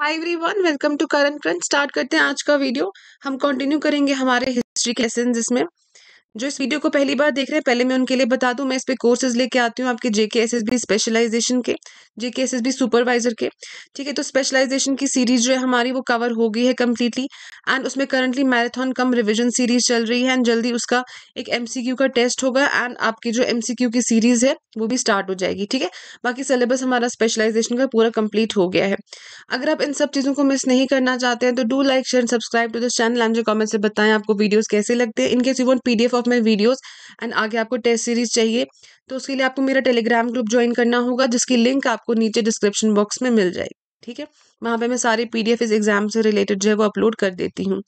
high everyone welcome to current friend start करते हैं आज का वीडियो हम कंटिन्यू करेंगे हमारे हिस्ट्री के लेसन जिसमें जो इस वीडियो को पहली बार देख रहे हैं पहले मैं उनके लिए बता दूं मैं इस पे कोर्सेज लेके आती हूँ आपके J K S S B specialization के J K S S B supervisor के ठीक है तो स्पेशलाइजेशन की सीरीज जो है हमारी वो कवर हो गई है कम्प्लीटली एंड उसमें currently marathon cum revision series चल रही है एंड जल्दी उसका एक एम का टेस्ट होगा एंड आपकी जो एम की सीरीज है वो भी स्टार्ट हो जाएगी ठीक है बाकी सिलेबस हमारा स्पेशलाइजेशन का पूरा कंप्लीट हो गया है अगर आप इन सब चीज़ों को मिस नहीं करना चाहते हैं तो do like share subscribe to this channel and जो कॉमेंट से बताएं आपको वीडियोज़ कैसे लगते हैं in case you want P D F of my videos and आगे आपको टेस्ट सीरीज चाहिए तो उसके लिए आपको मेरा टेलीग्राम ग्रुप ज्वाइन करना होगा जिसकी लिंक आपको नीचे डिस्क्रिप्शन बॉक्स में मिल जाएगी ठीक है वहाँ पे मैं सारी पीडीएफ इस एग्ज़ाम से रिलेटेड जो है वो अपलोड कर देती हूँ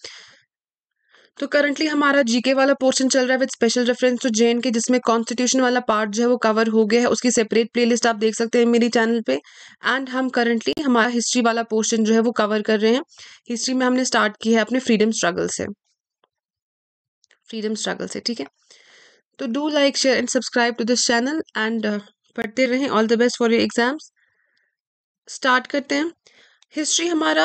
तो करंटली हमारा जीके वाला पोर्शन चल रहा है with special reference to J K जिसमें कॉन्स्टिट्यूशन वाला पार्ट जो है वो कवर हो गया है उसकी सेपरेट प्लेलिस्ट आप देख सकते हैं मेरी चैनल पे एंड हम करंटली हमारा हिस्ट्री वाला पोर्शन जो है वो कवर कर रहे हैं हिस्ट्री में हमने स्टार्ट किया है अपने फ्रीडम स्ट्रगल से फ्रीडम स्ट्रगल से ठीक है तो do like share and subscribe to this channel and पढ़ते रहें all the best for your exams start करते हैं हिस्ट्री हमारा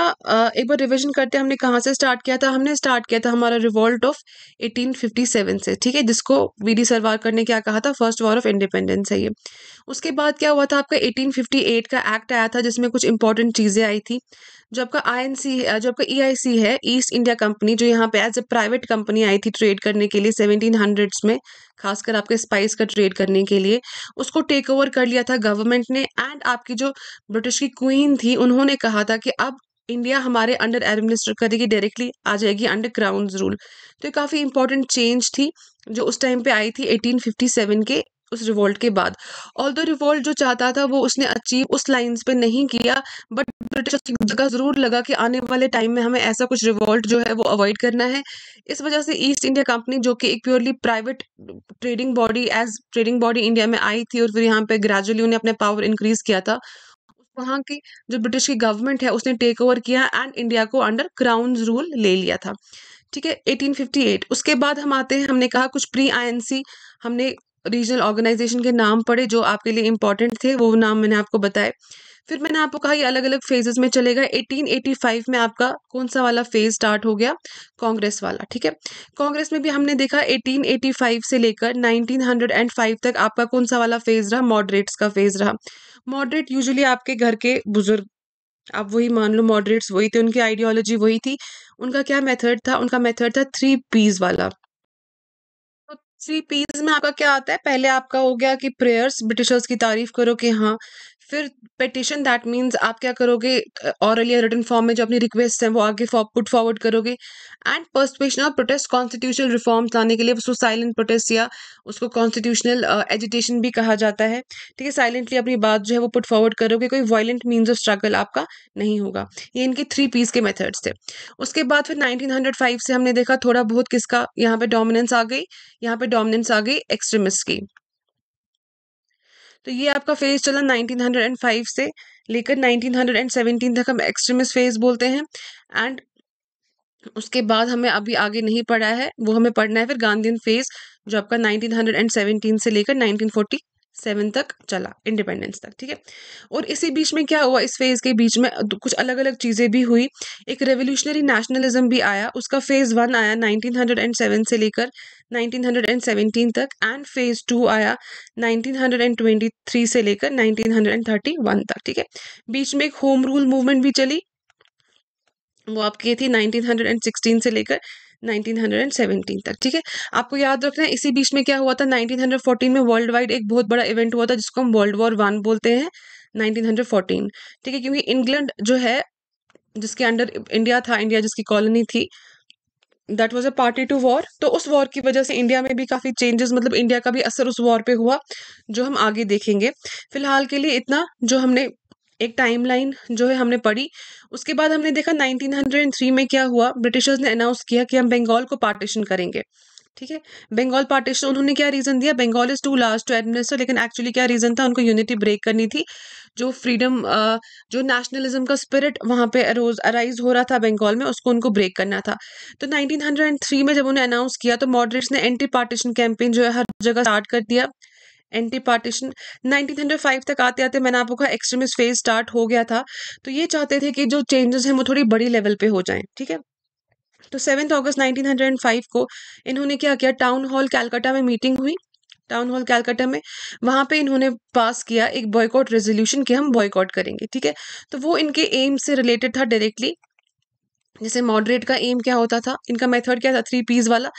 एक बार रिवीजन करते हैं हमने कहाँ से स्टार्ट किया था हमने स्टार्ट किया था हमारा रिवॉल्ट ऑफ 1857 से ठीक है जिसको वी डी सरवार ने क्या कहा था फर्स्ट वॉर ऑफ इंडिपेंडेंस है ये उसके बाद क्या हुआ था आपका 1858 का एक्ट आया था जिसमें कुछ इंपॉर्टेंट चीज़ें आई थी जो आपका आई जो आपका ई e है ईस्ट इंडिया कंपनी जो यहाँ पे एज ए प्राइवेट कंपनी आई थी ट्रेड करने के लिए सेवनटीन में खासकर आपके स्पाइस का ट्रेड करने के लिए उसको टेक ओवर कर लिया था गवर्नमेंट ने एंड आपकी जो ब्रिटिश की क्वीन थी उन्होंने कहा था कि अब इंडिया हमारे अंडर एडमिनिस्टर करेगी डायरेक्टली आ जाएगी अंडर क्राउन रूल तो ये काफ़ी इंपॉर्टेंट चेंज थी जो उस टाइम पे आई थी 1857 के उस रिवोल्ट के बाद ऑल दो रिवोल्ट जो चाहता था वो उसने अचीव उस लाइंस पे नहीं किया बट ब्रिटिश जगह ज़रूर लगा कि आने वाले टाइम में हमें ऐसा कुछ रिवोल्ट जो है वो अवॉइड करना है इस वजह से ईस्ट इंडिया कंपनी जो कि एक purely private trading body as trading body India में आई थी और फिर यहाँ पे ग्रेजुअली उन्हें अपने पावर इंक्रीज किया था वहाँ की जो ब्रिटिश की गवर्नमेंट है उसने टेक ओवर किया एंड इंडिया को अंडर क्राउन रूल ले लिया था ठीक है 1858 उसके बाद हम आते हैं हमने कहा कुछ प्री आईएनसी हमने रीजनल ऑर्गेनाइजेशन के नाम पड़े जो आपके लिए इंपॉर्टेंट थे वो नाम मैंने आपको बताए फिर मैंने आपको कहा ये अलग अलग फेजेस में चलेगा 1885 में आपका कौन सा वाला फेज स्टार्ट हो गया कांग्रेस वाला ठीक है कांग्रेस में भी हमने देखा 1885 से लेकर 1905 तक आपका कौन सा वाला फेज रहा मॉडरेट्स का फेज रहा मॉडरेट यूजुअली आपके घर के बुजुर्ग आप वही मान लो मॉडरेट्स वही थे उनकी आइडियोलॉजी वही थी उनका क्या मेथड था उनका मेथड था थ्री पीज वाला सी पीज में आपका क्या आता है पहले आपका हो गया कि प्रेयर्स ब्रिटिशर्स की तारीफ करो कि हाँ फिर पेटिशन दैट मीन्स आप क्या करोगे ऑरल या रिटर्न फॉर्म में जो अपनी रिक्वेस्ट है वो आगे पुट फॉरवर्ड करोगे एंड पर्सपेशन और प्रोटेस्ट कॉन्स्टिट्यूशनल रिफॉर्म्स लाने के लिए उसको साइलेंट प्रोटेस्ट या उसको कॉन्स्टिट्यूशनल एजिटेशन uh, भी कहा जाता है ठीक है साइलेंटली अपनी बात जो है वो पुट फॉरवर्ड करोगे कोई वायलेंट मीन्स ऑफ स्ट्रगल आपका नहीं होगा ये इनके थ्री पीस के मेथड्स थे उसके बाद फिर नाइनटीन से हमने देखा थोड़ा बहुत किसका यहाँ पे डोमिनेंस आ गई यहाँ पे डोमिनेंस आ गई एक्सट्रीमिस्ट की तो ये आपका फेज़ चला 1905 से लेकर 1917 तक हम एक्सट्रीमिस्ट फेज बोलते हैं एंड उसके बाद हमें अभी आगे नहीं पढ़ा है वो हमें पढ़ना है फिर गांधी फेज जो आपका 1917 से लेकर सेवन तक चला इंडिपेंडेंस तक ठीक है और इसी बीच में क्या हुआ इस फेज़ के बीच में कुछ अलग अलग चीज़ें भी हुई एक रेवोल्यूशनरी नेशनलिज्म भी आया उसका फेज़ वन आया 1907 से लेकर 1917 तक एंड फेज़ टू आया 1923 से लेकर 1931 तक ठीक है बीच में एक होम रूल मूवमेंट भी चली वो आपकी थी 1916 से लेकर 1917 तक ठीक है आपको याद रखना है इसी बीच में क्या हुआ था 1914 में वर्ल्ड वाइड एक बहुत बड़ा इवेंट हुआ था जिसको हम वर्ल्ड वॉर वन बोलते हैं 1914 ठीक है क्योंकि इंग्लैंड जो है जिसके अंडर इंडिया था इंडिया जिसकी कॉलोनी थी that was a party to war तो उस वॉर की वजह से इंडिया में भी काफ़ी चेंजेस मतलब इंडिया का भी असर उस वॉर पे हुआ जो हम आगे देखेंगे फिलहाल के लिए इतना जो हमने एक टाइमलाइन जो है हमने पढ़ी उसके बाद हमने देखा 1903 में क्या हुआ ब्रिटिशर्स ने अनाउंस किया कि हम बंगाल को पार्टीशन करेंगे ठीक है बंगाल पार्टीशन उन्होंने क्या रीज़न दिया Bengal is too large to administer लेकिन एक्चुअली क्या रीज़न था उनको यूनिटी ब्रेक करनी थी जो फ्रीडम जो नेशनलिज्म का स्पिरिट वहाँ पे अरोज अराइज हो रहा था बंगाल में उसको उनको ब्रेक करना था तो 1903 में जब उन्हें अनाउंस किया तो मॉडरेट्स ने एंटी पार्टीशन कैंपेन जो है हर जगह स्टार्ट कर दिया एंटी पार्टीशन फाइव तक आते आते मैंने आपको कहा एक्सट्रीमिस्ट फेज स्टार्ट हो गया था तो ये चाहते थे कि जो चेंजेस हैं वो थोड़ी बड़ी लेवल पे हो जाएं ठीक है तो सेवन्थ अगस्त 1905 को इन्होंने क्या किया टाउन हॉल कैलकाटा में मीटिंग हुई टाउन हॉल कैलकाटा में वहाँ पे इन्होंने पास किया एक बॉयकॉट रेजोल्यूशन कि हम बॉयकॉट करेंगे ठीक है तो वो इनके एम से रिलेटेड था डायरेक्टली जैसे मॉडरेट का एम क्या होता था इनका मेथड क्या था थ्री पीज वाला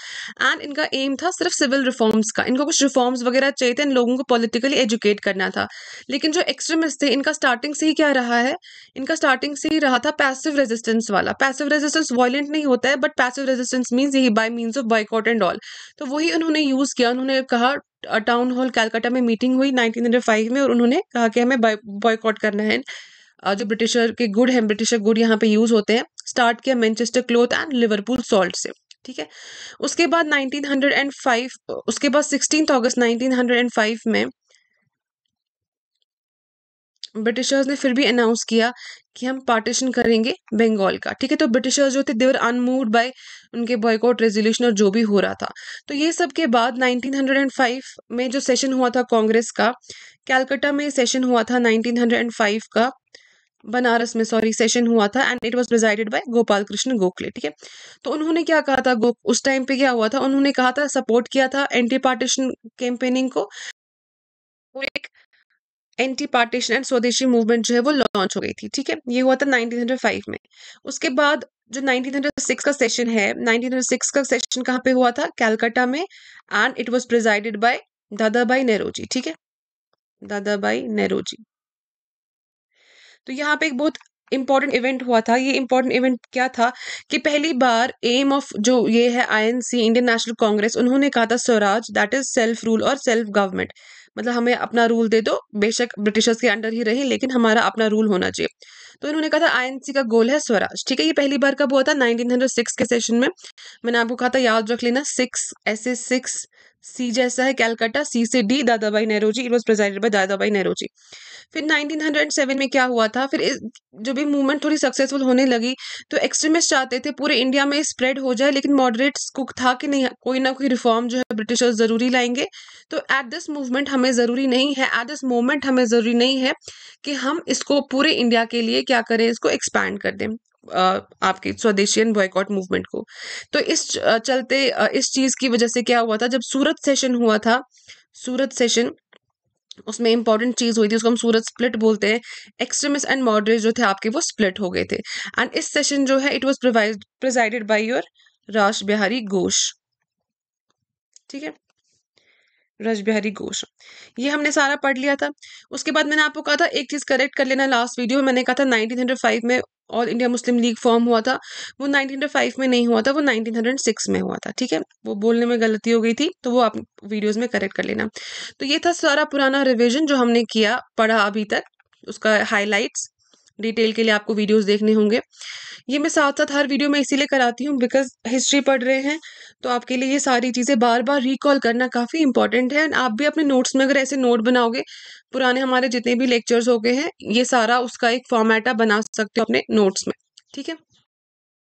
एंड इनका एम था सिर्फ सिविल रिफॉर्म्स का इनको कुछ रिफॉर्म्स वगैरह चाहिए थे इन लोगों को पॉलिटिकली एजुकेट करना था लेकिन जो एक्सट्रीमिस्ट थे इनका स्टार्टिंग से ही क्या रहा है इनका स्टार्टिंग से ही रहा था पैसिव रेजिस्टेंस वाला पैसिव रेजिस्टेंस वॉयेंट नहीं होता है बट पैसिव रेजिस्टेंस मीन्स यही by means of boycott and all तो वही उन्होंने यूज़ किया उन्होंने कहा टाउन हॉल कैलकाटा में मीटिंग हुई नाइनटीन में और उन्होंने कहा कि हमें बॉयकॉट करना है जो ब्रिटिशर के गुड हैं ब्रिटिशर गुड यहाँ पे यूज़ होते हैं स्टार्ट किया Manchester cloth and Liverpool salt से ठीक है उसके बाद 1905 उसके बाद सिक्सटीन अगस्त 1905 में ब्रिटिशर्स ने फिर भी अनाउंस किया कि हम पार्टीशन करेंगे बंगाल का ठीक है तो ब्रिटिशर्स जो थे देवर अनमूड बाय उनके बॉयकॉट रेजोल्यूशन और जो भी हो रहा था तो ये सब के बाद 1905 में जो सेशन हुआ था कांग्रेस का कैलकाटा में सेशन हुआ था 1905 का बनारस में सॉरी सेशन हुआ था and it was presided by Gopal Krishna Gokhale ठीक है तो उन्होंने क्या कहा था उस टाइम पे क्या हुआ था उन्होंने कहा था सपोर्ट किया था एंटी पार्टीशन कैंपेनिंग को एक anti partition and swadeshi movement जो है वो लॉन्च हो गई थी ठीक है ये हुआ था नाइनटीन oh में उसके बाद जो नाइनटीन oh का सेशन है नाइनटीन oh का सेशन कहाँ पे हुआ था कैलकाटा में and it was presided by Bhai Nehru जी ठीक है भाई नेहरू जी तो यहाँ पे एक बहुत इम्पॉर्टेंट इवेंट हुआ था ये इम्पॉर्टेंट इवेंट क्या था कि पहली बार एम ऑफ जो ये है आईएनसी इंडियन नेशनल कांग्रेस उन्होंने कहा था swaraj that is self rule और सेल्फ गवर्नमेंट मतलब हमें अपना रूल दे दो बेशक ब्रिटिशर्स के अंडर ही रहे लेकिन हमारा अपना रूल होना चाहिए तो इन्होंने कहा था आईएनसी का गोल है स्वराज ठीक है ये पहली बार कब हुआ था 1906 के सेशन में मैंने आपको कहा था याद रख लेना सिक्स ऐसे सिक्स सी जैसा है कैलकाटा सी से डी Dadabhai Nehru ji it was presided by Dadabhai Nehru जी फिर 1907 में क्या हुआ था फिर जब ये मूवमेंट थोड़ी सक्सेसफुल होने लगी तो एक्सट्रीमिस्ट चाहते थे पूरे इंडिया में स्प्रेड हो जाए लेकिन मॉडरेट्स को था कि नहीं कोई ना कोई रिफॉर्म जो है ब्रिटिशर्स ज़रूरी लाएंगे तो एट दिस मूवमेंट हमें ज़रूरी नहीं है एट दिस मोमेंट हमें ज़रूरी नहीं है कि हम इसको पूरे इंडिया के लिए क्या करें इसको एक्सपैंड कर दें आपके स्वदेशियन बॉयकॉट मूवमेंट को तो इस चलते इस चीज़ की वजह से क्या हुआ था जब सूरत सेशन हुआ था सूरत सेशन उसमें इंपॉर्टेंट चीज़ हुई थी उसको हम सूरत स्प्लिट बोलते हैं एक्सट्रीमिस्ट एंड मॉडरेट जो थे आपके वो स्प्लिट हो गए थे एंड इस सेशन जो है इट वॉज प्रिजाइडेड बाई योर राज बिहारी घोष ठीक है रज बिहारी घोष ये हमने सारा पढ़ लिया था उसके बाद मैंने आपको कहा था एक चीज़ करेक्ट कर लेना लास्ट वीडियो में मैंने कहा था 1905 में All India Muslim League form हुआ था वो 1905 में नहीं हुआ था वो 1906 में हुआ था ठीक है वो बोलने में गलती हो गई थी तो वो आप वीडियोस में करेक्ट कर लेना तो ये था सारा पुराना रिविजन जो हमने किया पढ़ा अभी तक उसका हाईलाइट्स डिटेल के लिए आपको वीडियोस देखने होंगे ये मैं साथ साथ हर वीडियो में इसीलिए कराती हूँ बिकॉज हिस्ट्री पढ़ रहे हैं तो आपके लिए ये सारी चीज़ें बार बार रिकॉल करना काफ़ी इंपॉर्टेंट है एंड आप भी अपने नोट्स में अगर ऐसे नोट बनाओगे पुराने हमारे जितने भी लेक्चर्स हो गए हैं ये सारा उसका एक फॉर्मेटा बना सकते हो अपने नोट्स में ठीक है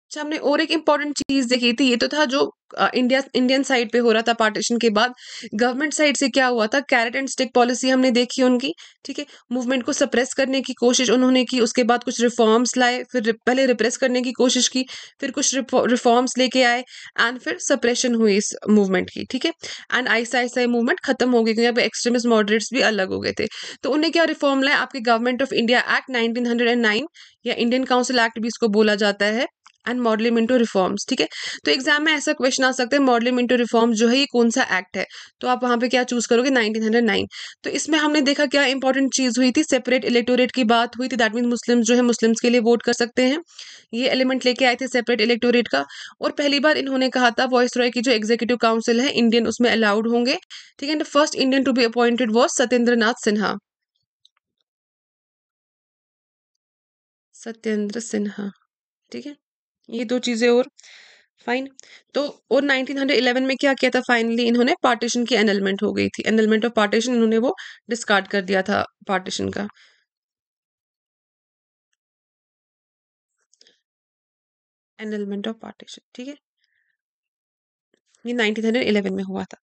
अच्छा हमने और एक इम्पॉर्टेंट चीज देखी थी ये तो था जो इंडिया इंडियन साइड पे हो रहा था पार्टीशन के बाद गवर्नमेंट साइड से क्या हुआ था कैरेट एंड स्टिक पॉलिसी हमने देखी उनकी ठीक है मूवमेंट को सप्रेस करने की कोशिश उन्होंने की उसके बाद कुछ रिफॉर्म्स लाए फिर पहले रिप्रेस करने की कोशिश की फिर कुछ रिफॉर्म्स लेके आए एंड फिर सप्रेशन हुई इस मूवमेंट की ठीक है एंड आहिस्ता आहिस्ता मूवमेंट खत्म हो गई क्योंकि अब एक्सट्रीमिस्ट मॉडरेट्स भी अलग हो गए थे तो उन्हें क्या रिफॉर्म लाए आपके government of India act nineteen या इंडियन काउंसिल एक्ट भी इसको बोला जाता है एंड मॉडलिम टू रिफॉर्म्स ठीक है तो एग्जाम में ऐसा क्वेश्चन आ सकता है मॉडलिम टू रिफॉर्म्स जो है ये कौन सा एक्ट है तो आप वहाँ पे क्या चूज करोगे 1909 तो इसमें हमने देखा क्या इंपॉर्टेंट चीज़ हुई थी सेपरेट इलेक्टोरेट की बात हुई थी दैट मीन मुस्लिम जो है मुस्लिम्स के लिए वोट कर सकते हैं ये एलिमेंट लेके आए थे सेपरेट इलेक्टोरेट का और पहली बार इन्होंने कहा था वॉइस रॉय की जो एग्जीक्यूटिव काउंसिल है इंडियन उसमें अलाउड होंगे ठीक है and first Indian to be appointed was Satyendra Nath Sinha Satyendra Sinha ठीक है ये दो चीज़ें और फाइन तो और 1911 में क्या किया था फाइनली इन्होंने पार्टीशन की एनलमेंट हो गई थी एनलमेंट ऑफ पार्टीशन इन्होंने वो डिस्कार्ड कर दिया था पार्टीशन का एनलमेंट ऑफ पार्टीशन ठीक है ये 1911 में हुआ था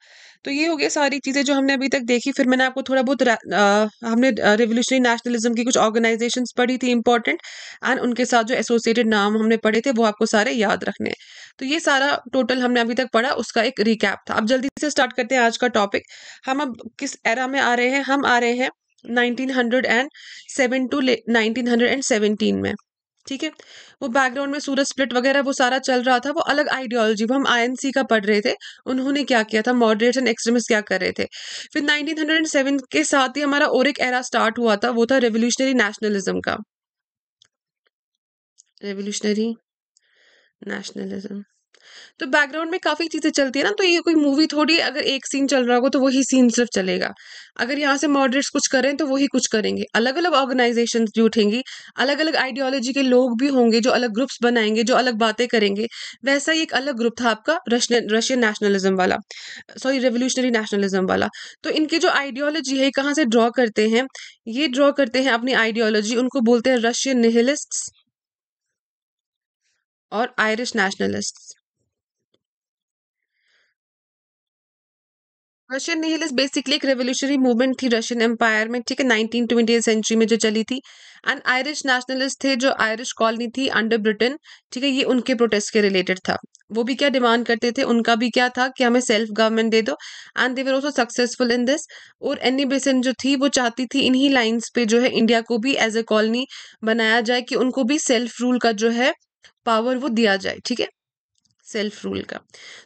तो ये हो गया सारी चीज़ें जो हमने अभी तक देखी फिर मैंने आपको थोड़ा बहुत आ, हमने रिवोल्यूशनरी नेशनलिज्म की कुछ ऑर्गेनाइजेशन पढ़ी थी इंपॉर्टेंट एंड उनके साथ जो एसोसिएटेड नाम हमने पढ़े थे वो आपको सारे याद रखने हैं तो ये सारा टोटल हमने अभी तक पढ़ा उसका एक रिकैप था अब जल्दी से स्टार्ट करते हैं आज का टॉपिक हम अब किस एरा में आ रहे हैं हम आ रहे हैं nineteen hundred and seven to nineteen hundred and seventeen में ठीक है वो बैकग्राउंड में सूरज स्प्लिट वगैरह वो सारा चल रहा था वो अलग आइडियोलॉजी वो हम आईएनसी का पढ़ रहे थे उन्होंने क्या किया था मॉडरेट एंड एक्सट्रीमिस्ट क्या कर रहे थे फिर 1907 के साथ ही हमारा और एक एरा स्टार्ट हुआ था वो था रेवोल्यूशनरी नेशनलिज्म का रेवोल्यूशनरी नेशनलिज्म तो बैकग्राउंड में काफ़ी चीज़ें चलती है ना तो ये कोई मूवी थोड़ी अगर एक सीन चल रहा होगा तो वही सीन सिर्फ चलेगा अगर यहाँ से मॉडरेट्स कुछ करें तो वही कुछ करेंगे अलग अलग ऑर्गेनाइजेशन भी उठेंगी अलग अलग आइडियोलॉजी के लोग भी होंगे जो अलग ग्रुप्स बनाएंगे जो अलग बातें करेंगे वैसा ही एक अलग ग्रुप था आपका रशियन नेशनलिज्म वाला सॉरी रेवोल्यूशनरी नेशनलिज्म वाला तो इनके जो आइडियोलॉजी है कहाँ से ड्रॉ करते हैं ये ड्रॉ करते हैं अपनी आइडियोलॉजी उनको बोलते हैं रशियन नेहलिस्ट और Irish nationalist Russian nihilism basically एक रेवोल्यूशनरी मूवमेंट थी रशियन एम्पायर में ठीक है नाइनटीन ट्वेंटी सेंचुरी में जो चली थी एंड आयरिश नेशनलिस्ट थे जो आयरिश कॉलोनी थी अंडर ब्रिटेन ठीक है ये उनके प्रोटेस्ट के रिलेटेड था वो भी क्या डिमांड करते थे उनका भी क्या था कि हमें सेल्फ गवर्नमेंट दे दो and they were also successful in this और एनी बेसेंट e जो थी वो चाहती थी इन्हीं लाइन्स पे जो है इंडिया को भी एज ए कॉलोनी बनाया जाए कि उनको भी सेल्फ रूल का जो है पावर वो दिया जाए ठीक है सेल्फ रूल का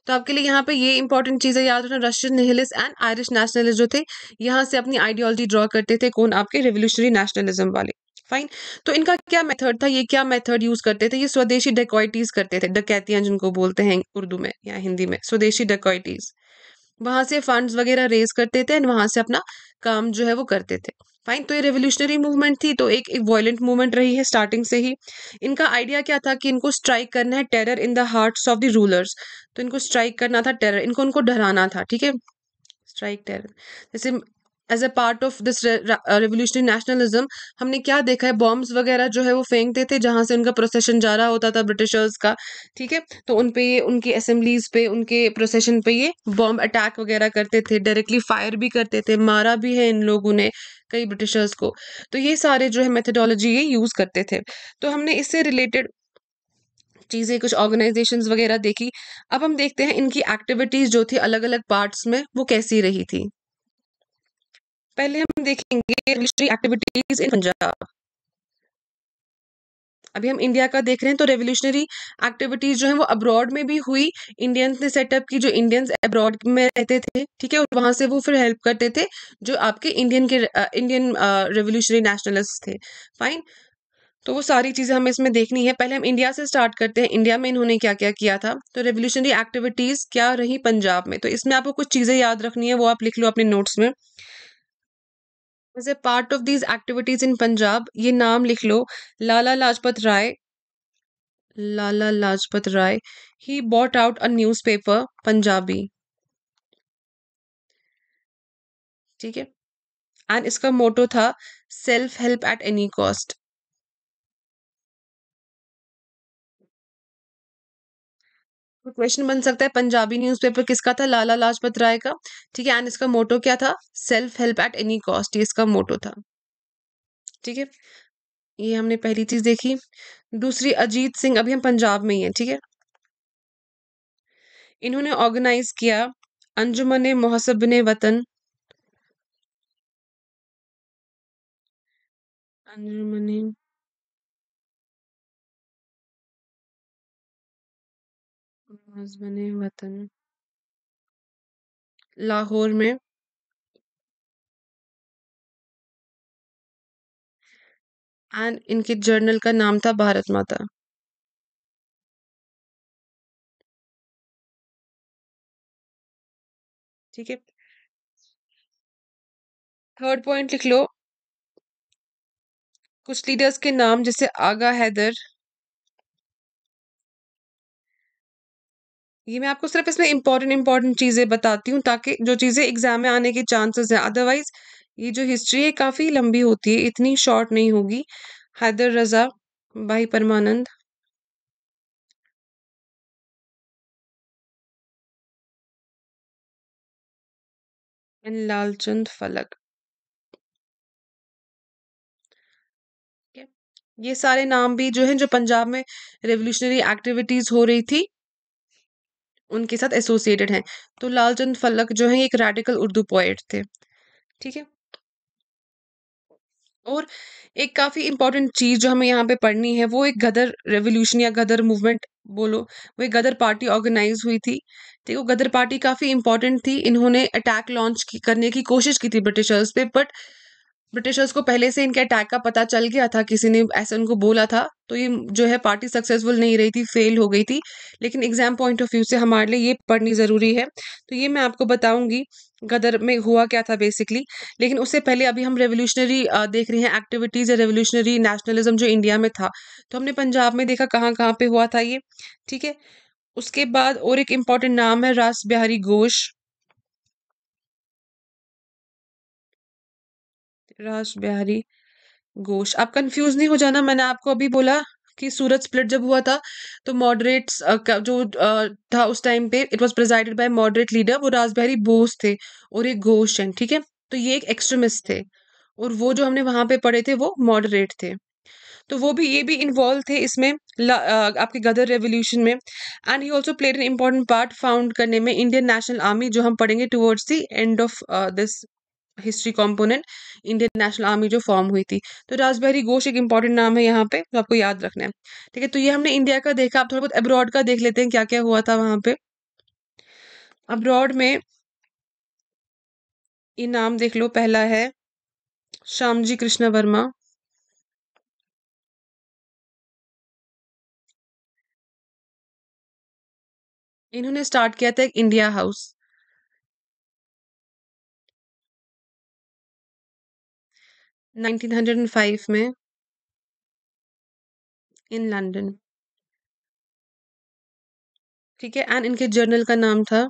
तो आपके लिए यहाँ पे ये इंपॉर्टेंट चीज़ें याद रखना Russian nihilist and Irish nationalist जो थे यहाँ से अपनी आइडियोलॉजी ड्रॉ करते थे कौन आपके रेवोल्यूशनरी नेशनलिज्म वाले फाइन तो इनका क्या मेथड था ये क्या मेथड यूज करते थे ये स्वदेशी डेकोइटीज करते थे डकैतियां जिनको बोलते हैं उर्दू में या हिंदी में स्वदेशी डेकोइटीज वहां से फंड्स वगैरह रेज करते थे एंड वहां से अपना काम जो है वो करते थे फाइन तो ये रेवोल्यूशनरी मूवमेंट थी तो एक एक वॉयलेंट मूवमेंट रही है स्टार्टिंग से ही इनका आइडिया क्या था कि इनको स्ट्राइक करना है terror in the hearts of the rulers तो इनको स्ट्राइक करना था टेरर इनको उनको डराना था ठीक है स्ट्राइक टेरर जैसे as a part of this revolutionary nationalism हमने क्या देखा है बॉम्ब्स वगैरह जो है वो फेंकते थे जहाँ से उनका प्रोसेशन जा रहा होता था ब्रिटिशर्स का ठीक है तो उन पे ये उनकी असेंबलीज पे उनके प्रोसेशन पे ये बॉम्ब अटैक वगैरह करते थे डायरेक्टली फायर भी करते थे मारा भी है इन लोगों ने कई ब्रिटिशर्स को तो ये सारे जो है मेथडोलॉजी ये यूज़ करते थे तो हमने इससे रिलेटेड चीज़ें कुछ ऑर्गेनाइजेशंस वगैरह देखी अब हम देखते हैं इनकी एक्टिविटीज़ जो थी अलग अलग पार्ट्स में वो कैसी रही थी पहले हम देखेंगे रेवल्यूशनरी एक्टिविटीज इन पंजाब अभी हम इंडिया का देख रहे हैं तो रेवोल्यूशनरी एक्टिविटीज जो है वो अब्रॉड में भी हुई इंडियंस ने सेटअप की जो इंडियंस अब्रॉड में रहते थे ठीक है और वहां से वो फिर हेल्प करते थे जो आपके इंडियन के इंडियन रेवोल्यूशनरी नेशनलिस्ट थे फाइन तो वो सारी चीज़ें हमें इसमें देखनी है पहले हम इंडिया से स्टार्ट करते हैं इंडिया में इन्होंने क्या क्या किया था तो रेवोल्यूशनरी एक्टिविटीज़ क्या रही पंजाब में तो इसमें आपको कुछ चीज़ें याद रखनी है वो आप लिख लो अपने नोट्स में as a part of these activities in Punjab ये नाम लिख लो Lala Lajpat Rai Lala Lajpat Rai he bought out a newspaper Punjabi ठीक है एंड इसका मोटो था self help at any cost question बन सकता है पंजाबी न्यूज़पेपर किसका था लाला लाजपत राय का ठीक है एंड इसका मोटो क्या था self help at any cost ये इसका मोटो था ठीक है ये हमने पहली चीज देखी दूसरी अजीत सिंह अभी हम पंजाब में ही है ठीक है इन्होंने ऑर्गेनाइज किया अंजुमन ने वतन अंजुमन हस्बने वतन लाहौर में एंड इनके जर्नल का नाम था भारत माता ठीक है थर्ड पॉइंट लिख लो कुछ लीडर्स के नाम जैसे आगा हैदर ये मैं आपको सिर्फ इसमें इंपॉर्टेंट इंपॉर्टेंट चीज़ें बताती हूँ ताकि जो चीज़ें एग्जाम में आने के चांसेस हैं अदरवाइज ये जो हिस्ट्री है काफ़ी लंबी होती है इतनी शॉर्ट नहीं होगी हैदर रज़ा भाई परमानंद लालचंद फलक ये सारे नाम भी जो है जो पंजाब में रेवोल्यूशनरी एक्टिविटीज हो रही थी उनके साथ एसोसिएटेड हैं तो लालचंद फलक जो है एक रेडिकल उर्दू पोइट थे ठीक है और एक काफ़ी इंपॉर्टेंट चीज़ जो हमें यहाँ पे पढ़नी है वो एक गदर रेवोल्यूशन या गदर मूवमेंट बोलो वो एक गदर पार्टी ऑर्गेनाइज हुई थी ठीक है गदर पार्टी काफ़ी इंपॉर्टेंट थी इन्होंने अटैक लॉन्च करने की कोशिश की थी ब्रिटिशर्स पे बट ब्रिटिशर्स को पहले से इनके अटैक का पता चल गया था किसी ने ऐसे उनको बोला था तो ये जो है पार्टी सक्सेसफुल नहीं रही थी फेल हो गई थी लेकिन एग्जाम पॉइंट ऑफ व्यू से हमारे लिए ये पढ़नी ज़रूरी है तो ये मैं आपको बताऊंगी गदर में हुआ क्या था बेसिकली लेकिन उससे पहले अभी हम रेवोल्यूशनरी देख रहे हैं एक्टिविटीज़ या रेवोल्यूशनरी नेशनलिज्म जो इंडिया में था तो हमने पंजाब में देखा कहाँ कहाँ पर हुआ था ये ठीक है उसके बाद और एक इम्पॉर्टेंट नाम है रास बिहारी घोष राज बिहारी घोष आप कंफ्यूज नहीं हो जाना मैंने आपको अभी बोला कि सूरत स्प्लिट जब हुआ था तो मॉडरेट्स जो था उस टाइम पे it was presided by moderate leader वो राज बिहारी बोस थे और एक घोष हैं ठीक है तो ये एक एक्सट्रीमिस्ट थे और वो जो हमने वहां पे पढ़े थे वो मॉडरेट थे तो वो भी ये भी इन्वॉल्व थे इसमें आपके गदर रेवोल्यूशन में and he also played an important part found करने में इंडियन नेशनल आर्मी जो हम पढ़ेंगे towards the end of this history component Indian National Army जो फॉर्म हुई थी तो राजबहरी घोष एक इंपॉर्टेंट नाम है यहाँ पे तो आपको याद रखना है ठीक है तो ये हमने इंडिया का देखा आप थोड़ा बहुत अब्रॉड का देख लेते हैं क्या क्या हुआ था वहां पे अब्रॉड में ये नाम देख लो पहला है श्यामजी कृष्ण वर्मा इन्होंने स्टार्ट किया था एक इंडिया हाउस 1905 में इन लंदन ठीक है एंड इनके जर्नल का नाम था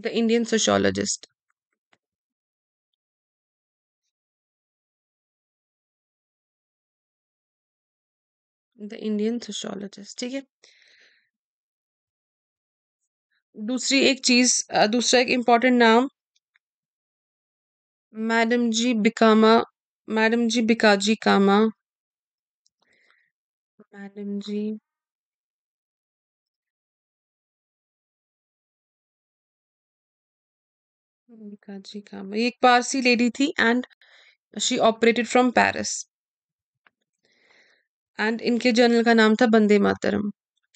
the Indian sociologist the Indian sociologist ठीक है दूसरी एक चीज दूसरा एक इम्पॉर्टेंट नाम madam ji Bikama madam ji Bhikaji Cama madam ji Bhikaji Cama ये एक पारसी लेडी थी and she operated from Paris and इनके जर्नल का नाम था बंदे मातरम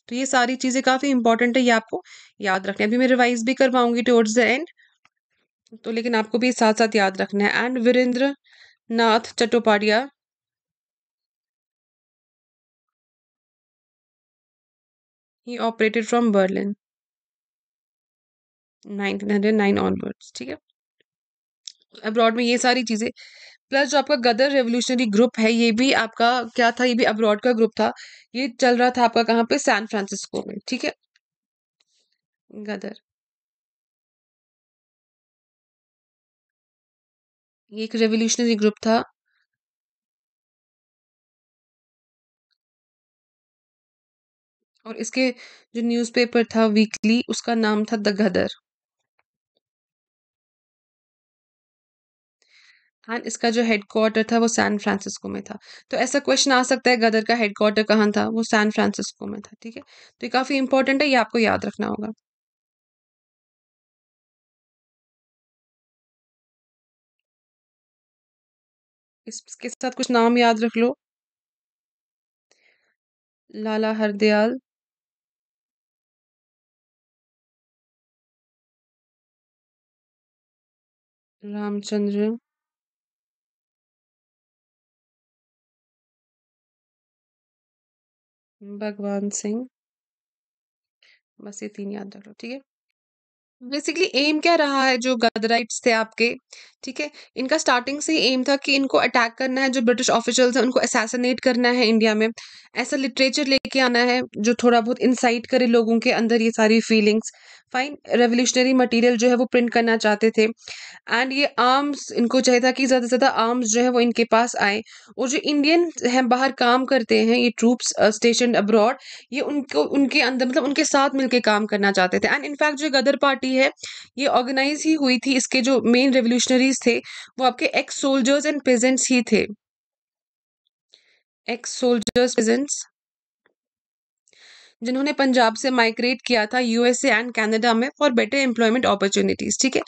तो ये सारी चीज़ें काफ़ी इंपॉर्टेंट है ये आपको याद रखना अभी मैं रिवाइज भी करवाऊंगी टुवर्ड्स द एंड तो लेकिन आपको भी साथ साथ याद रखना है and Virendra Nath Chattopadhyay he operated from Berlin 1909 onwards ठीक है अब्रॉड में ये सारी चीज़ें प्लस जो आपका गदर रेवोल्यूशनरी ग्रुप है ये भी आपका क्या था ये भी अब्रॉड का ग्रुप था ये चल रहा था आपका कहाँ पे सैन फ्रांसिस्को में ठीक है गदर ये एक रेवोल्यूशनरी ग्रुप था और इसके जो न्यूज़पेपर था वीकली उसका नाम था द गदर एंड इसका जो हेड क्वार्टर था वो सैन फ्रांसिस्को में था तो ऐसा क्वेश्चन आ सकता है गदर का हेड क्वार्टर कहाँ था वो सैन फ्रांसिस्को में था ठीक है तो ये काफ़ी इंपॉर्टेंट है ये आपको याद रखना होगा इसके साथ कुछ नाम याद रख लो लाला हरदयाल रामचंद्र भगवान सिंह बस ये तीन याद रख लो ठीक है बेसिकली एम क्या रहा है जो गदराइट्स थे आपके ठीक है इनका स्टार्टिंग से एम था कि इनको अटैक करना है जो ब्रिटिश ऑफिशियल्स हैं उनको असैसिनेट करना है इंडिया में ऐसा लिटरेचर लेके आना है जो थोड़ा बहुत इंसाइट करे लोगों के अंदर ये सारी फीलिंग्स फाइन रेवोल्यूशनरी मटेरियल जो है वो प्रिंट करना चाहते थे एंड ये आर्म्स इनको चाहिए था कि ज़्यादा से ज़्यादा आर्म्स जो है वो इनके पास आए और जो इंडियन हैं बाहर काम करते हैं ये ट्रूप्स स्टेशन अब्रॉड ये उनको उनके अंदर मतलब उनके साथ मिलकर काम करना चाहते थे एंड इनफैक्ट जो गदर पार्टी है ये ऑर्गेनाइज ही हुई थी इसके जो मेन रेवोल्यूशनरीज थे वो आपके एक्स सोल्जर्स एंड पेजेंट्स ही थे एक्स सोल्जर्स प्रेजेंट्स जिन्होंने पंजाब से माइग्रेट किया था यूएसए एंड कनाडा में फॉर बेटर एम्प्लॉयमेंट अपॉर्चुनिटीज ठीक है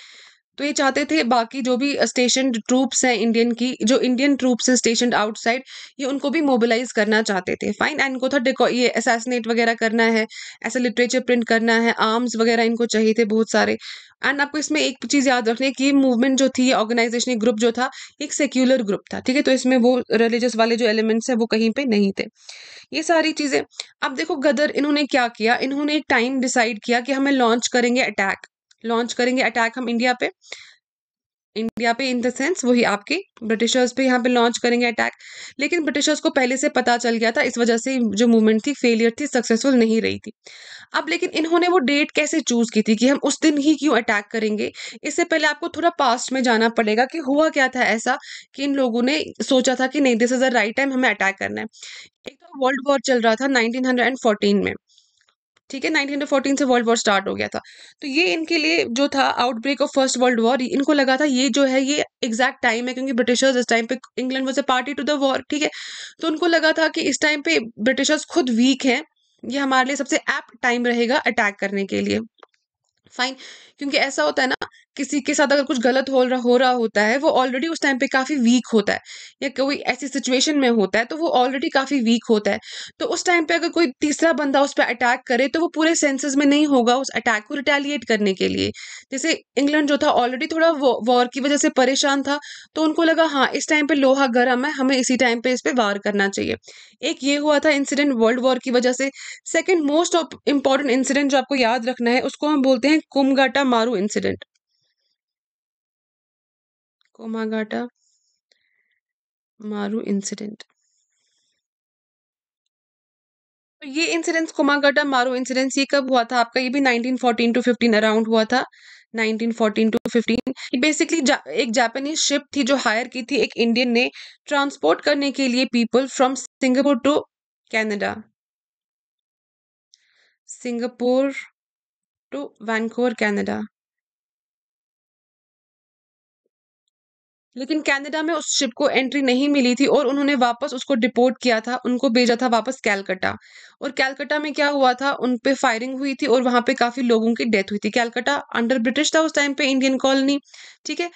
तो ये चाहते थे बाकी जो भी स्टेशन ट्रूप्स हैं इंडियन की जो इंडियन ट्रूप्स हैं स्टेशन आउटसाइड ये उनको भी मोबिलाइज करना चाहते थे फाइन एंड इनको था डिको ये असैसिनेट वगैरह करना है ऐसा लिटरेचर प्रिंट करना है आर्म्स वगैरह इनको चाहिए थे बहुत सारे एंड आपको इसमें एक चीज़ याद रखनी है कि मूवमेंट जो थी ऑर्गेनाइजेशन ग्रुप जो था एक सेक्युलर ग्रुप था ठीक है तो इसमें वो रिलीजियस वाले जो एलिमेंट्स हैं वो कहीं पे नहीं थे ये सारी चीज़ें अब देखो गदर इन्होंने क्या किया इन्होंने टाइम डिसाइड किया कि हमें लॉन्च करेंगे अटैक लॉन्च करेंगे अटैक हम इंडिया पे इंडिया पे इन द सेंस वही आपके ब्रिटिशर्स पे यहाँ पे लॉन्च करेंगे अटैक लेकिन ब्रिटिशर्स को पहले से पता चल गया था इस वजह से जो मूवमेंट थी फेलियर थी सक्सेसफुल नहीं रही थी अब लेकिन इन्होंने वो डेट कैसे चूज की थी कि हम उस दिन ही क्यों अटैक करेंगे इससे पहले आपको थोड़ा पास्ट में जाना पड़ेगा कि हुआ क्या था ऐसा कि इन लोगों ने सोचा था कि नहीं this is a right time हमें अटैक करना है एक तो वर्ल्ड वॉर चल रहा था नाइनटीन में ठीक है 1914 से वर्ल्ड वॉर स्टार्ट हो गया था तो ये इनके लिए जो था outbreak of first world war इनको लगा था ये जो है ये एग्जैक्ट टाइम है क्योंकि ब्रिटिशर्स इस टाइम पे England was a party to the war ठीक है तो उनको लगा था कि इस टाइम पे ब्रिटिशर्स खुद वीक हैं ये हमारे लिए सबसे ऐप टाइम रहेगा अटैक करने के लिए फाइन क्योंकि ऐसा होता है ना किसी के साथ अगर कुछ गलत हो रहा हो रहा होता है वो ऑलरेडी उस टाइम पे काफ़ी वीक होता है या कोई ऐसी सिचुएशन में होता है तो वो ऑलरेडी काफ़ी वीक होता है तो उस टाइम पे अगर कोई तीसरा बंदा उस पर अटैक करे तो वो पूरे सेंसेस में नहीं होगा उस अटैक को रिटेलिएट करने के लिए जैसे इंग्लैंड जो था ऑलरेडी थोड़ा वॉर की वजह से परेशान था तो उनको लगा हाँ इस टाइम पर लोहा गर्म है हमें इसी टाइम पर इस पर वार करना चाहिए एक ये हुआ था इंसिडेंट वर्ल्ड वॉर की वजह से सेकेंड मोस्ट इंपॉर्टेंट इंसिडेंट जो आपको याद रखना है उसको हम बोलते हैं कुमगाटा मारू इंसिडेंट कोमागाटा मारू इंसिडेंट तो ये इंसिडेंट कोमागाटा मारू इंसिडेंट ये कब हुआ था आपका ये भी 1914 टू 15 अराउंड हुआ था 1914 टू 15 बेसिकली जा, एक जापानीज शिप थी जो हायर की थी एक इंडियन ने ट्रांसपोर्ट करने के लिए people from Singapore to Canada Singapore to Vancouver Canada लेकिन कनाडा में उस शिप को एंट्री नहीं मिली थी और उन्होंने वापस उसको डिपोर्ट किया था उनको भेजा था वापस कैलकटा और कैलकटा में क्या हुआ था उन पर फायरिंग हुई थी और वहां पे काफी लोगों की डेथ हुई थी कैलकटा अंडर ब्रिटिश था उस टाइम पे इंडियन कॉलोनी ठीक है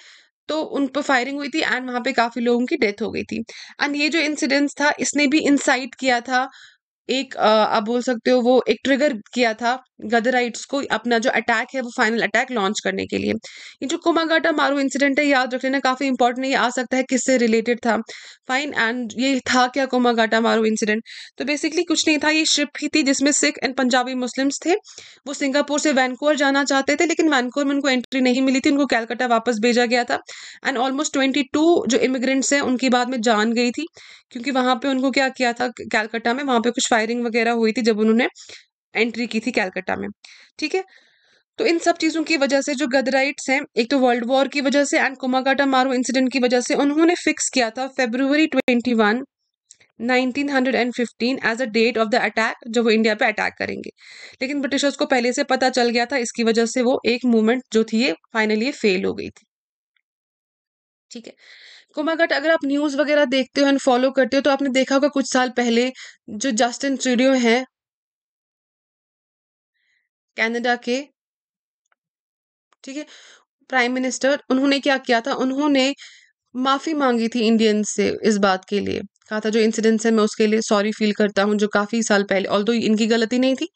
तो उन पर फायरिंग हुई थी एंड वहाँ पे काफ़ी लोगों की डेथ हो गई थी एंड ये जो इंसिडेंस था इसने भी इंसाइट किया था एक आप बोल सकते हो वो एक ट्रिगर किया था गदराइट्स को अपना जो अटैक है वो फाइनल अटैक लॉन्च करने के लिए ये जो कुमागाटा मारू इंसिडेंट है याद रख लेना काफ़ी इंपॉर्टेंट ये आ सकता है किससे रिलेटेड था फाइन एंड ये था क्या कुमागाटा मारू इंसिडेंट तो बेसिकली कुछ नहीं था ये शिप ही थी जिसमें सिख एंड पंजाबी मुस्लिम्स थे वो सिंगापुर से वैनकुवर जाना चाहते थे लेकिन वैनकुवर में उनको एंट्री नहीं मिली थी उनको कैलकाटा वापस भेजा गया था एंड ऑलमोस्ट ट्वेंटी जो इमिग्रेंट्स हैं उनकी बाद में जान गई थी क्योंकि वहाँ पर उनको क्या किया था कैलकाटा में वहाँ पर कुछ फायरिंग वगैरह हुई थी जब उन्होंने एंट्री की थी कैलकटा में ठीक है तो इन सब चीज़ों की वजह से जो गदराइट्स हैं एक तो वर्ल्ड वॉर की वजह से एंड कोमागाटा मारो इंसिडेंट की वजह से उन्होंने फिक्स किया था February twenty one 1915 as a date of the attack जो वो इंडिया पे अटैक करेंगे लेकिन ब्रिटिशर्स को पहले से पता चल गया था इसकी वजह से वो एक मूवमेंट जो थी ये फाइनली फेल हो गई थी ठीक है कुमागट अगर आप न्यूज़ वगैरह देखते हो एंड फॉलो करते हो तो आपने देखा होगा कुछ साल पहले जो जस्टिन ट्रूडियो है कनाडा के ठीक है प्राइम मिनिस्टर उन्होंने क्या किया था उन्होंने माफ़ी मांगी थी इंडियन से इस बात के लिए कहा था जो इंसिडेंट्स है मैं उसके लिए सॉरी फील करता हूँ जो काफ़ी साल पहले ऑल तो इनकी गलती नहीं थी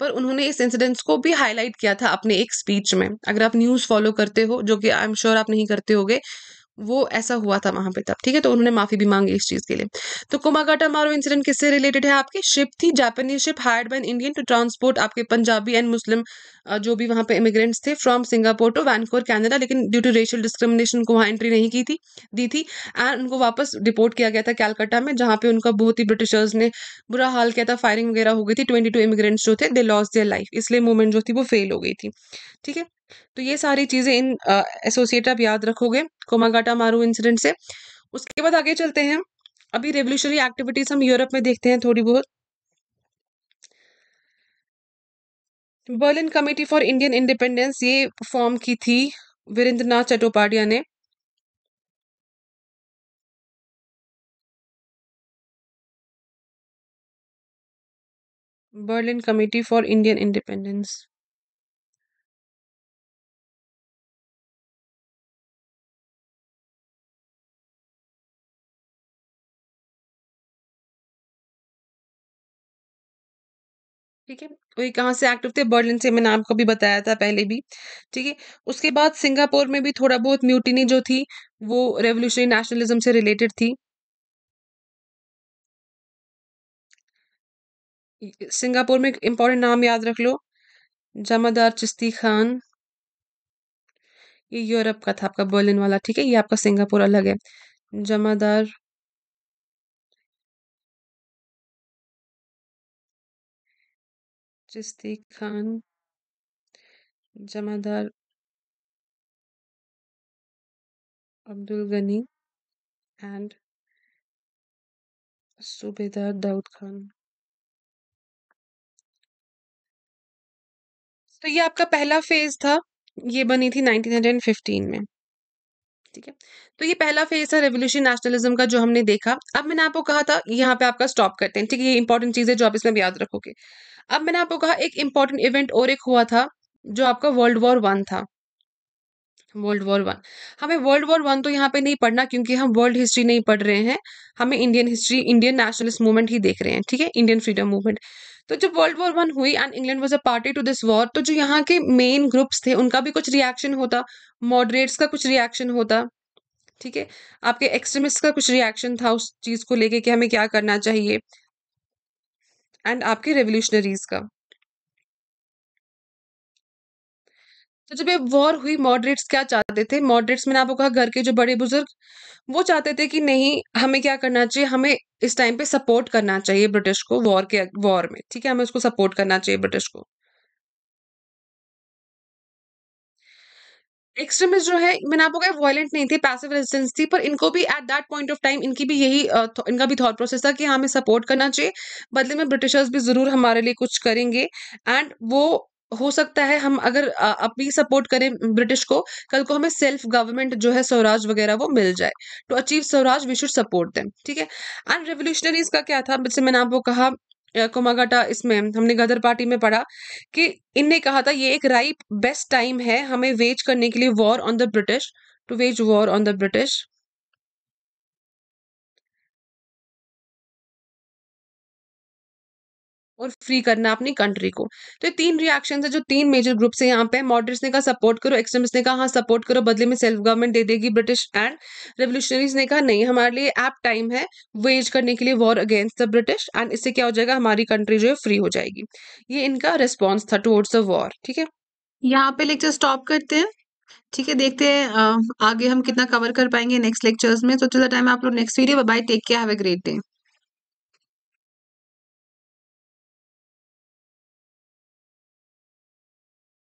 पर उन्होंने इस इंसिडेंट्स को भी हाईलाइट किया था अपने एक स्पीच में अगर आप न्यूज़ फॉलो करते हो जो कि आई एम श्योर आप नहीं करते होगे वो ऐसा हुआ था वहां पे तब ठीक है तो उन्होंने माफी भी मांगी इस चीज के लिए तो कुमागाटा मारो इंसिडेंट किससे रिलेटेड है आपकी शिप थी Japanese ship hired by Indian to transport आपके पंजाबी एंड मुस्लिम जो भी वहां पे इमिग्रेंट्स थे from Singapore to Vancouver Canada लेकिन ड्यू टू रेशियल डिस्क्रिमिनेशन को वहाँ एंट्री नहीं की थी दी थी एंड उनको वापस डिपोर्ट किया गया था कैलकाटा में जहाँ पे उनका बहुत ही ब्रिटिशर्स ने बुरा हाल किया था फायरिंग वगैरह हो गई थी ट्वेंटी टू इमिग्रेंट्स जो थे दे लॉस देयर लाइफ इसलिए मूवमेंट जो थी वो फेल हो गई थी ठीक है तो ये सारी चीज़ें इन एसोसिएट आप याद रखोगे कोमागाटा मारू इंसिडेंट से उसके बाद आगे चलते हैं अभी रेवोल्यूशनरी एक्टिविटीज हम यूरोप में देखते हैं थोड़ी बहुत Berlin committee for Indian independence ये फॉर्म की थी वीरेंद्र नाथ चट्टोपाध्याय ने Berlin committee for Indian independence ठीक है वही ये कहाँ से एक्टिव थे बर्लिन से मैंने आपको भी बताया था पहले भी ठीक है उसके बाद सिंगापुर में भी थोड़ा बहुत म्यूटिनी जो थी वो रेवोल्यूशनरी नेशनलिज्म से रिलेटेड थी सिंगापुर में एक इम्पोर्टेंट नाम याद रख लो जमादार चिश्ती खान ये यूरोप का था आपका बर्लिन वाला ठीक है ये आपका सिंगापुर अलग है जमादार चिश्ती खान जमादार अब्दुल गनी एंड सूबेदार दाऊद खान तो ये आपका पहला फेज था ये बनी थी 1915 में ठीक है तो ये पहला फेज था रेवोल्यूशन नेशनलिज्म का जो हमने देखा अब मैंने आपको कहा था यहाँ पे आपका स्टॉप करते हैं ठीक है ये इंपॉर्टेंट चीज है जो आप इसमें याद रखोगे अब मैंने आपको कहा एक इंपॉर्टेंट इवेंट और एक हुआ था जो आपका वर्ल्ड वॉर वन था वर्ल्ड वॉर वन हमें वर्ल्ड वॉर वन तो यहाँ पे नहीं पढ़ना क्योंकि हम वर्ल्ड हिस्ट्री नहीं पढ़ रहे हैं हमें Indian history Indian nationalist movement ही देख रहे हैं ठीक है इंडियन फ्रीडम मूवमेंट तो जब वर्ल्ड वॉर वन हुई and England was a party to this war तो जो यहाँ के मेन ग्रुप्स थे उनका भी कुछ रिएक्शन होता मॉडरेट्स का कुछ रिएक्शन होता ठीक है आपके एक्सट्रीमिस्ट का कुछ रिएक्शन था उस चीज़ को लेके कि हमें क्या करना चाहिए एंड आपके रेवोल्यूशनरीज का तो जब ये वॉर हुई मॉडरेट्स क्या चाहते थे मॉडरेट्स मैंने आपको कहा घर के जो बड़े बुजुर्ग वो चाहते थे कि नहीं हमें क्या करना चाहिए हमें इस टाइम पे सपोर्ट करना चाहिए ब्रिटिश को वॉर के वॉर में ठीक है हमें उसको सपोर्ट करना चाहिए ब्रिटिश को एक्सट्रीमिस्ट जो है मैंने आपको कहा वॉयेंट नहीं थे पैसिव रेजिस्टेंस थी पर इनको भी at that point of time इनकी भी यही इनका भी थॉट प्रोसेस था कि हाँ, हमें सपोर्ट करना चाहिए बदले में ब्रिटिशर्स भी ज़रूर हमारे लिए कुछ करेंगे एंड वो हो सकता है हम अगर अपनी सपोर्ट करें ब्रिटिश को कल को हमें सेल्फ गवर्नमेंट जो है स्वराज वगैरह वो मिल जाए to achieve swaraj we should support them ठीक है एंड रेवोल्यूशनरीज का क्या था जैसे मैंने आपको कहा कोमागाटा इसमें हमने गदर पार्टी में पढ़ा कि इनने कहा था ये एक राइप बेस्ट टाइम है हमें वेज करने के लिए war on the British to wage war on the British और फ्री करना अपनी कंट्री को तो ये तीन रिएक्शन है जो तीन मेजर ग्रुप्स है यहाँ पे मॉडरेट्स ने कहा सपोर्ट करो एक्सट्रीमिस्ट ने कहा हाँ सपोर्ट करो बदले में सेल्फ गवर्नमेंट दे देगी ब्रिटिश एंड रेवोल्यूशनरीज ने कहा नहीं हमारे लिए ऐप टाइम है वेज करने के लिए war against the British and इससे क्या हो जाएगा हमारी कंट्री जो है फ्री हो जाएगी ये इनका रिस्पॉन्स था टुवर्ड्स द वॉर ठीक है यहाँ पे लेक्चर स्टॉप करते हैं ठीक है देखते हैं आगे हम कितना कवर कर पाएंगे नेक्स्ट लेक्चर्स में तो टाइम आप लोग next video bye take care have a great day